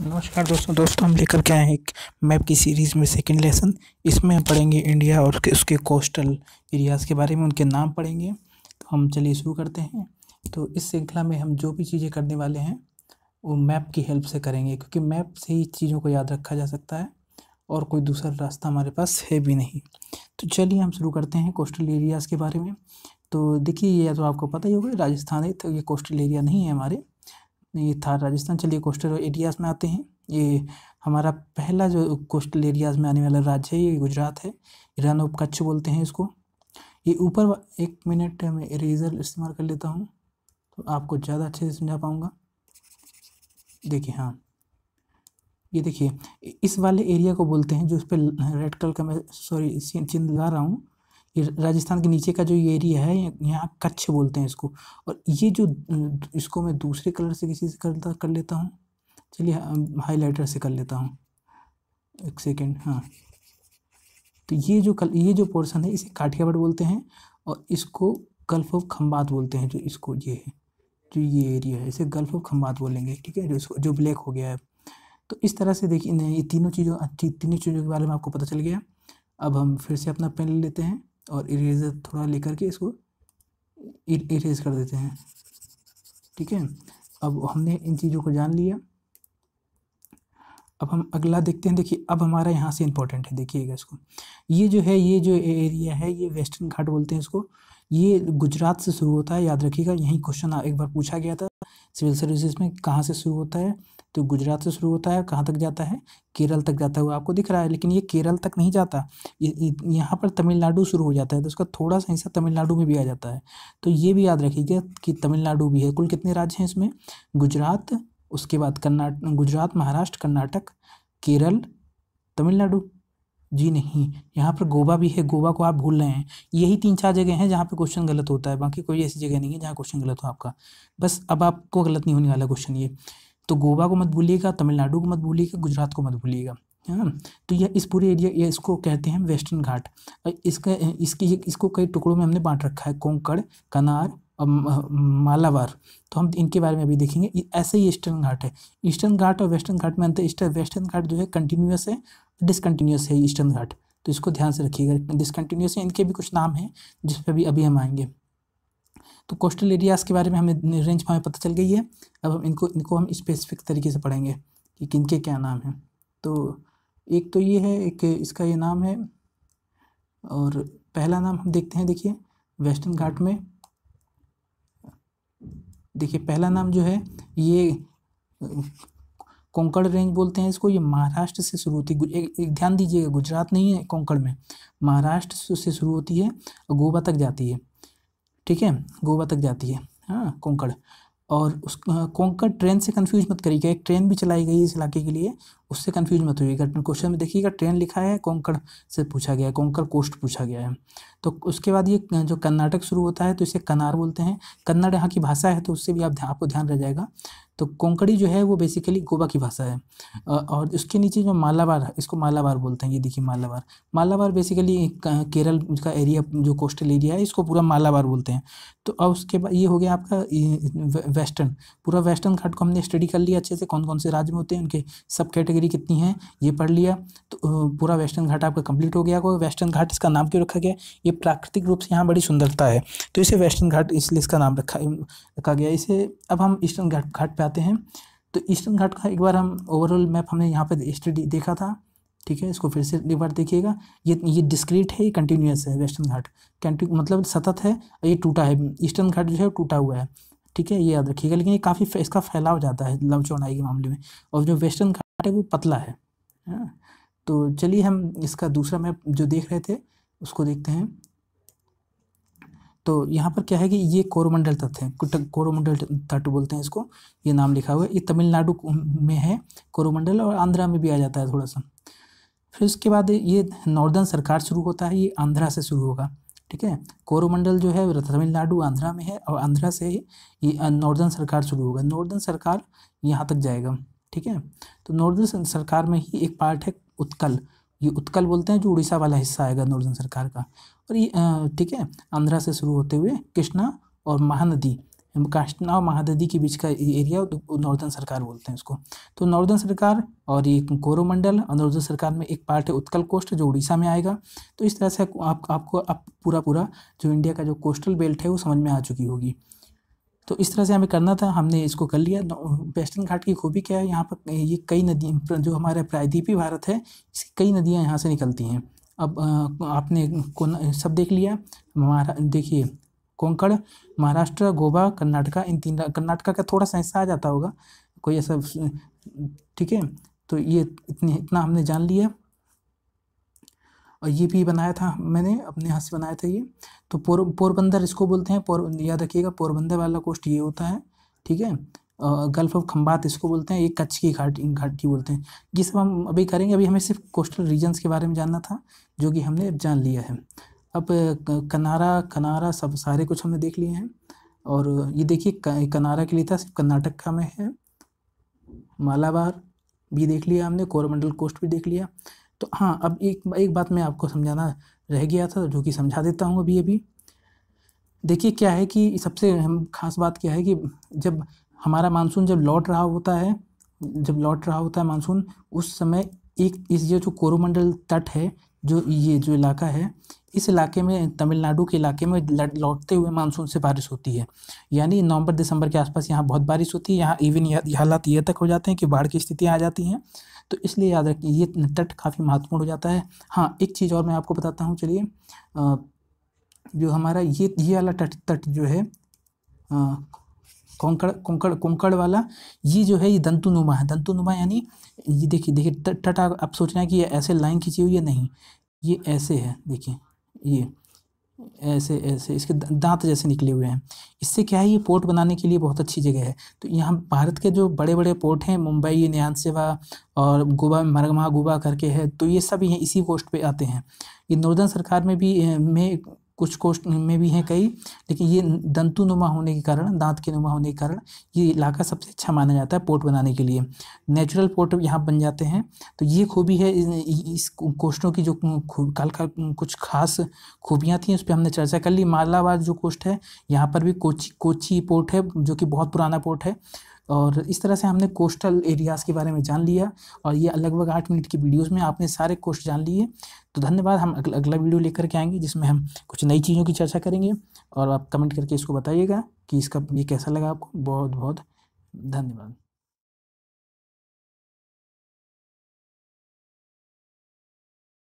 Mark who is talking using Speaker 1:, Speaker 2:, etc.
Speaker 1: नमस्कार दोस्तों दोस्तों हम लेकर के आए हैं एक मैप की सीरीज़ में सेकंड लेसन इसमें हम पढ़ेंगे इंडिया और उसके उसके कोस्टल एरियाज़ के बारे में उनके नाम पढ़ेंगे तो हम चलिए शुरू करते हैं तो इस श्रृंखला में हम जो भी चीज़ें करने वाले हैं वो मैप की हेल्प से करेंगे क्योंकि मैप से ही चीज़ों को याद रखा जा सकता है और कोई दूसरा रास्ता हमारे पास है भी नहीं तो चलिए हम शुरू करते हैं कोस्टल एरियाज़ के बारे में तो देखिए ये तो आपको पता ही होगा राजस्थान है तो ये कोस्टल एरिया नहीं है हमारे ये था राजस्थान चलिए कोस्टल एरियाज़ में आते हैं ये हमारा पहला जो कोस्टल एरियाज़ में आने वाला राज्य है ये गुजरात है ईरान कच्छ बोलते हैं इसको ये ऊपर एक मिनट मैं इरेजर इस्तेमाल कर लेता हूँ तो आपको ज़्यादा अच्छे से समझा पाऊँगा देखिए हाँ ये देखिए इस वाले एरिया को बोलते हैं जो उस पर रेड कलर का मैं सॉरी चिन्ह ला रहा हूँ राजस्थान के नीचे का जो ये एरिया है यहाँ कच्छ बोलते हैं इसको और ये जो इसको मैं दूसरे कलर से किसी से करता कर लेता हूँ चलिए हाईलाइटर से कर लेता हूँ एक सेकेंड हाँ तो ये जो कल ये जो पोर्सन है इसे काठियावाड़ बोलते हैं और इसको गल्फ ऑफ खम्बात बोलते हैं जो इसको ये है जो ये एरिया है इसे गल्फ ऑफ खम्बात बोलेंगे ठीक है जो इसको जो ब्लैक हो गया है तो इस तरह से देखिए ये तीनों चीज़ों तीनों चीज़ों के बारे में आपको पता चल गया अब हम फिर से अपना पेन ले लेते हैं और इरेजर थोड़ा लेकर के इसको इरेज कर देते हैं ठीक है अब हमने इन चीज़ों को जान लिया अब हम अगला देखते हैं देखिए अब हमारा यहाँ से इम्पोर्टेंट है देखिएगा इसको ये जो है ये जो एरिया है ये वेस्टर्न घाट बोलते हैं इसको ये गुजरात से शुरू होता है याद रखिएगा यहीं क्वेश्चन एक बार पूछा गया था सिविल सर्विसेज में कहाँ से शुरू होता है तो गुजरात से शुरू होता है कहाँ तक जाता है केरल तक जाता हुआ आपको दिख रहा है लेकिन ये केरल तक नहीं जाता यहाँ पर तमिलनाडु शुरू हो जाता है तो उसका थोड़ा सा हिस्सा तमिलनाडु में भी आ जाता है तो ये भी याद रखिएगा कि तमिलनाडु भी है कुल कितने राज्य हैं इसमें गुजरात उसके बाद कर्नाट गुजरात महाराष्ट्र कर्नाटक केरल तमिलनाडु जी नहीं यहाँ पर गोवा भी है गोवा को आप भूल रहे हैं यही तीन चार जगह हैं जहाँ पे क्वेश्चन गलत होता है बाकी कोई ऐसी जगह नहीं है जहाँ क्वेश्चन गलत हो आपका बस अब आपको गलत नहीं होने वाला क्वेश्चन ये तो गोवा को मत भूलिएगा तमिलनाडु को मत भूलिएगा गुजरात को मत भूलिएगा है ना तो यह इस पूरे एरिया ये इसको कहते हैं वेस्टर्न घाट इसका इसकी इसको कई टुकड़ों में हमने बांट रखा है कोंकण कनार और मालावार तो हम इनके बारे में भी देखेंगे ऐसे ही ईस्टर्न घाट है ईस्टर्न घाट और वेस्टर्न घाट में अंतर ईस्टर वेस्टर्न घाट जो है कंटिन्यूस है डिसकंटिन्यूस है ईस्टर्न घाट तो इसको ध्यान से रखिएगा डिसकंटिन्यूस है इनके भी कुछ नाम हैं जिस पर भी अभी हम आएंगे तो कोस्टल एरियाज़ के बारे में हमें रेंज हमें पता चल गई है अब हम इनको इनको हम स्पेसिफिक तरीके से पढ़ेंगे कि किनके क्या नाम हैं तो एक तो ये है एक इसका ये नाम है और पहला नाम हम देखते हैं देखिए वेस्टर्न घाट में देखिए पहला नाम जो है ये कोंकण रेंज बोलते हैं इसको ये महाराष्ट्र से शुरू होती है एक, एक ध्यान दीजिएगा गुजरात नहीं है कोंकण में महाराष्ट्र से शुरू होती है गोवा तक जाती है ठीक है गोवा तक जाती है हाँ कोंकड़ और उस हाँ, कोंकड़ ट्रेन से कन्फ्यूज मत करिएगा एक ट्रेन भी चलाई गई इस इलाके के लिए उससे कन्फ्यूज मत होइएगा क्वेश्चन में देखिएगा ट्रेन लिखा है कोंकण से पूछा गया है कोंकण कोस्ट पूछा गया है तो उसके बाद ये जो कर्नाटक शुरू होता है तो इसे कनार बोलते हैं कन्नड़ यहाँ की भाषा है तो उससे भी आप ध्यान आपको ध्यान रह जाएगा तो कोंकड़ी जो है वो बेसिकली गोवा की भाषा है और उसके नीचे जो मालाबार इसको मालाबार बोलते हैं ये देखिए मालाबार मालाबार बेसिकली केरल का एरिया जो कोस्टल एरिया है इसको पूरा मालाबार बोलते हैं तो अब उसके बाद ये हो गया आपका वेस्टर्न पूरा वेस्टर्न घाट को हमने स्टडी कर लिया अच्छे से कौन कौन से राज्य में होते हैं उनके सब कैटेगरी कैटेगरी कितनी है ये पढ़ लिया तो पूरा वेस्टर्न घाट आपका कंप्लीट हो गया वेस्टर्न घाट इसका नाम क्यों रखा गया ये प्राकृतिक रूप से यहाँ बड़ी सुंदरता है तो इसे वेस्टर्न घाट इसलिए इसका नाम रखा रखा गया इसे अब हम ईस्टर्न घाट घाट पर आते हैं तो ईस्टर्न घाट का एक बार हम ओवरऑल मैप हमने यहाँ पर स्टडी देखा था ठीक है इसको फिर से एक बार देखिएगा ये ये डिस्क्रीट है ये कंटिन्यूस है वेस्टर्न घाट कंटिन्यू मतलब सतत है ये टूटा है ईस्टर्न घाट जो है टूटा हुआ है ठीक है ये याद रखिएगा लेकिन ये काफ़ी इसका फैलाव जाता है लव चौड़ाई के मामले में और जो वेस्टर्न है वो पतला है तो चलिए हम इसका दूसरा मैप जो देख रहे थे उसको देखते हैं तो यहाँ पर क्या है कि ये कोरोमंडल तट है कोरोमंडल तट बोलते हैं इसको ये नाम लिखा हुआ है ये तमिलनाडु में है कोरोमंडल और आंध्रा में भी आ जाता है थोड़ा सा फिर उसके बाद ये नॉर्दर्न सरकार शुरू होता है ये आंध्रा से शुरू होगा ठीक है कोरोमंडल जो है तमिलनाडु आंध्रा में है और आंध्रा से ये नॉर्दर्न सरकार शुरू होगा नॉर्दर्न सरकार यहाँ तक जाएगा ठीक है तो नॉर्दर्न सरकार में ही एक पार्ट है उत्कल ये उत्कल बोलते हैं जो उड़ीसा वाला हिस्सा आएगा नॉर्दर्न सरकार का और ये ठीक है आंध्रा से शुरू होते हुए कृष्णा और महानदी काष्टना और महानदी के बीच का एरिया नॉर्दर्न तो सरकार बोलते हैं इसको तो नॉर्दर्न सरकार और ये कोरोमंडल और नॉर्दर्न सरकार में एक पार्ट है उत्कल कोस्ट जो उड़ीसा में आएगा तो इस तरह से आप आपको आप पूरा पूरा जो इंडिया का जो कोस्टल बेल्ट है वो समझ में आ चुकी होगी तो इस तरह से हमें करना था हमने इसको कर लिया वेस्टर्न घाट की खूबी क्या है यहाँ पर ये कई नदी जो हमारा प्रायद्वीपी भारत है इसकी कई नदियाँ यहाँ से निकलती हैं अब आपने सब देख लिया हमारा देखिए कोंकण महाराष्ट्र गोवा कर्नाटका इन तीन कर्नाटका का थोड़ा सा हिस्सा आ जाता होगा कोई ऐसा ठीक है तो ये इतने इतना हमने जान लिया और ये भी बनाया था मैंने अपने हाथ से बनाया था ये तो पोर पोरबंदर इसको बोलते हैं पोर याद रखिएगा पोरबंदर वाला कोस्ट ये होता है ठीक है गल्फ ऑफ खम्बात इसको बोलते हैं ये कच्छ की घाटी घाटी बोलते हैं ये सब हम अभी करेंगे अभी हमें सिर्फ कोस्टल रीजन्स के बारे में जानना था जो कि हमने जान लिया है अब कनारा कनारा सब सारे कुछ हमने देख लिए हैं और ये देखिए कनारा के लिए था सिर्फ कर्नाटक का में है मालाबार भी देख लिया हमने कोरमंडल कोस्ट भी देख लिया तो हाँ अब एक एक बात मैं आपको समझाना रह गया था जो कि समझा देता हूँ अभी अभी देखिए क्या है कि सबसे हम खास बात क्या है कि जब हमारा मानसून जब लौट रहा होता है जब लौट रहा होता है मानसून उस समय एक इस ये जो कोरोमंडल तट है जो ये जो इलाका है इस इलाके में तमिलनाडु के इलाके में लौटते हुए मानसून से बारिश होती है यानी नवंबर दिसंबर के आसपास यहाँ बहुत बारिश होती है यहाँ इवन यह हालात यह तक हो जाते हैं कि बाढ़ की स्थितियाँ आ जाती हैं तो इसलिए याद रखिए ये तट काफ़ी महत्वपूर्ण हो जाता है हाँ एक चीज़ और मैं आपको बताता हूँ चलिए जो हमारा ये ये वाला तट तट जो है कोंकड़ कोंकड़ कोंकड़ वाला ये जो है ये दंतुनुमा है दंतुनुमा यानी ये देखिए देखिए तट आप सोच रहे हैं कि ये ऐसे लाइन खींची हुई है नहीं ये ऐसे है देखिए ये ऐसे ऐसे इसके दांत जैसे निकले हुए हैं इससे क्या है ये पोर्ट बनाने के लिए बहुत अच्छी जगह है तो यहाँ भारत के जो बड़े बड़े पोर्ट हैं मुंबई न्यान सेवा और गोवा मरगमा गोवा करके है तो ये सब यहाँ इसी कोस्ट पे आते हैं ये नॉर्दर्न सरकार में भी में कुछ कोष्ठ में भी हैं कई लेकिन ये दंतु नुमा होने के कारण दांत के नुमा होने के कारण ये इलाका सबसे अच्छा माना जाता है पोर्ट बनाने के लिए नेचुरल पोर्ट यहाँ बन जाते हैं तो ये खूबी है इस कोष्ठों की जो काल का कुछ खास खूबियाँ थी उस पर हमने चर्चा कर ली मालावार जो कोष्ठ है यहाँ पर भी कोची कोची पोर्ट है जो कि बहुत पुराना पोर्ट है और इस तरह से हमने कोस्टल एरियाज़ के बारे में जान लिया और ये लगभग आठ मिनट की वीडियोस में आपने सारे कोस्ट जान लिए तो धन्यवाद हम अगला अगला वीडियो लेकर के आएंगे जिसमें हम कुछ नई चीज़ों की चर्चा करेंगे और आप कमेंट करके इसको बताइएगा कि इसका ये कैसा लगा आपको बहुत बहुत धन्यवाद